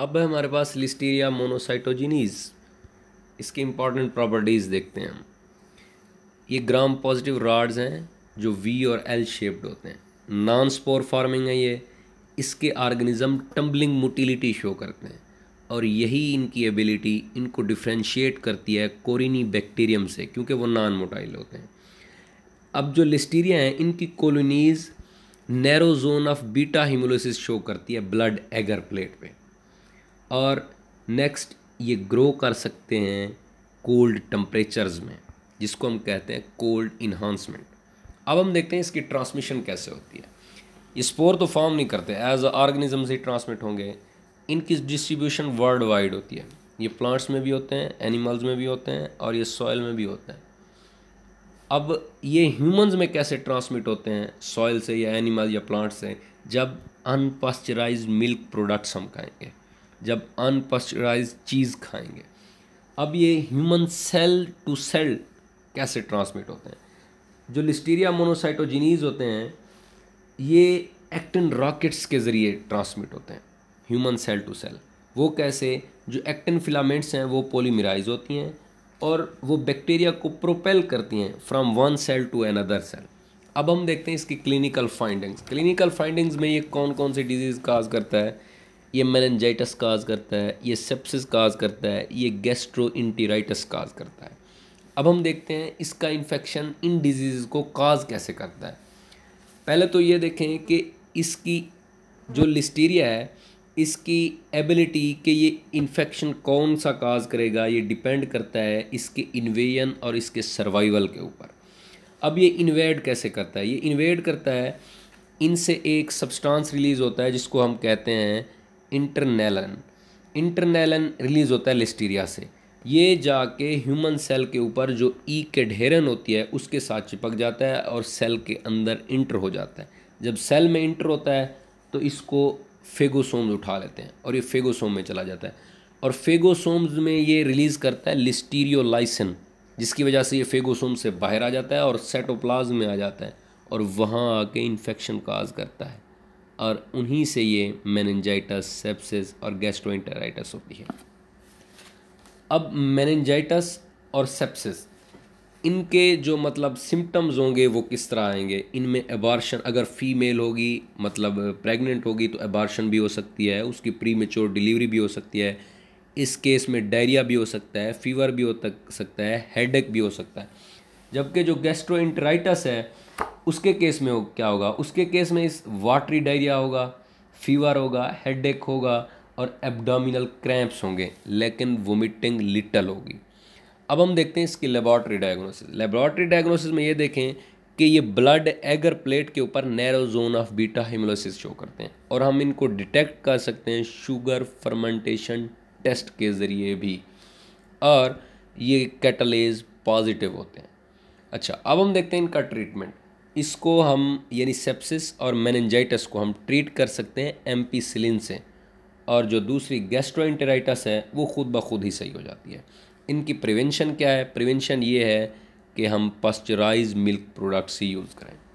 अब है हमारे पास लिस्टीरिया मोनोसाइटोजिनीज़ इसकी इम्पॉर्टेंट प्रॉपर्टीज़ देखते हैं हम ये ग्राम पॉजिटिव राड्स हैं जो वी और एल शेप्ड होते हैं नॉन स्पोर फार्मिंग है ये इसके ऑर्गेनिज्म टम्बलिंग मोटिलिटी शो करते हैं और यही इनकी एबिलिटी इनको डिफ्रेंशिएट करती है कोरिनी बैक्टीरियम से क्योंकि वो नॉन मोटाइल होते हैं अब जो लिस्टीरिया हैं इनकी colonies narrow zone of beta hemolysis show करती है ब्लड एगर प्लेट पे और नेक्स्ट ये ग्रो कर सकते हैं कोल्ड टम्परेचर्स में जिसको हम कहते हैं कोल्ड इन्हांसमेंट अब हम देखते हैं इसकी ट्रांसमिशन कैसे होती है स्पोर तो फॉर्म नहीं करते एज ऑर्गेनिज्म से ट्रांसमिट होंगे इनकी डिस्ट्रीब्यूशन वर्ल्ड वाइड होती है ये प्लांट्स में भी होते हैं एनिमल्स में भी होते हैं और ये सॉयल में भी होते हैं अब ये ह्यूमंस में कैसे ट्रांसमिट होते हैं सॉयल से या एनिमल या प्लांट से जब अनपास्चराइज मिल्क प्रोडक्ट्स हम कहेंगे जब अनपस्चराइज चीज़ खाएंगे अब ये ह्यूमन सेल टू सेल कैसे ट्रांसमिट होते हैं जो लिस्टीरिया मोनोसाइटोजिनीज होते हैं ये एक्टिन रॉकेट्स के ज़रिए ट्रांसमिट होते हैं ह्यूमन सेल टू सेल वो कैसे जो एक्टिन फिलामेंट्स हैं वो पोलीमराइज होती हैं और वो बैक्टीरिया को प्रोपेल करती हैं from one cell to another cell अब हम देखते हैं इसकी क्लिनिकल फाइंडिंग्स क्लिनिकल फाइंडिंग्स में ये कौन कौन सी डिजीज़ काज करता है ये मेनजाइटस काज करता है ये सेप्सिस काज करता है ये गैस्ट्रो इंटीराइटस काज करता है अब हम देखते हैं इसका इन्फेक्शन इन डिजीज़ को काज कैसे करता है पहले तो ये देखें कि इसकी जो लिस्टीरिया है इसकी एबिलिटी कि ये इन्फेक्शन कौन सा काज करेगा ये डिपेंड करता है इसके इन्वेजन और इसके सर्वाइवल के ऊपर अब ये इन्वेड कैसे करता है ये इन्वेड करता है इनसे एक सब्सटेंस रिलीज़ होता है जिसको हम कहते हैं इंटरनेलन इंटरनेलन रिलीज़ होता है लिस्टीरिया से ये जाके ह्यूमन सेल के ऊपर जो ई के ढेरन होती है उसके साथ चिपक जाता है और सेल के अंदर इंटर हो जाता है जब सेल में इंटर होता है तो इसको फेगोसोम्स उठा लेते हैं और ये फेगोसोम में चला जाता है और फेगोसोम्स में ये रिलीज़ करता है लिस्टीरियोलाइसिन जिसकी वजह से ये फेगोसोम से बाहर आ जाता है और सेटोप्लाज में आ जाता है और वहाँ आके इन्फेक्शन काज करता है और उन्हीं से ये मैनजाइटस सेप्सिस और इंटेराइटस होती है अब मैनजाइटस और सेप्सिस इनके जो मतलब सिम्टम्स होंगे वो किस तरह आएंगे इनमें एबार्शन अगर फीमेल होगी मतलब प्रेग्नेंट होगी तो एबार्शन भी हो सकती है उसकी प्री मेच्योर डिलीवरी भी हो सकती है इस केस में डायरिया भी हो सकता है फीवर भी हो सकता है हेडेक भी हो सकता है जबकि जो गैस्ट्रोइंटराइटस है उसके केस में क्या होगा उसके केस में इस वाटरी डायरिया होगा फीवर होगा हेड होगा और एब्डोमिनल क्रैम्प्स होंगे लेकिन वोमिटिंग लिटल होगी अब हम देखते हैं इसकी लेबॉर्ट्री डायग्नोसिस लेबॉर्ट्री डायग्नोसिस में ये देखें कि ये ब्लड एगर प्लेट के ऊपर narrow zone of beta hemolysis show करते हैं और हम इनको डिटेक्ट कर सकते हैं शुगर फर्मेंटेशन टेस्ट के ज़रिए भी और ये कैटलेज पॉजिटिव होते हैं अच्छा अब हम देखते हैं इनका ट्रीटमेंट इसको हम यानी सेप्सिस और मैनजाइटस को हम ट्रीट कर सकते हैं एम्पीसिलिन से और जो दूसरी गैस्ट्रोइंटेराइटस है वो खुद ब खुद ही सही हो जाती है इनकी प्रिवेंशन क्या है प्रिवेंशन ये है कि हम पस्चराइज मिल्क प्रोडक्ट्स ही यूज़ करें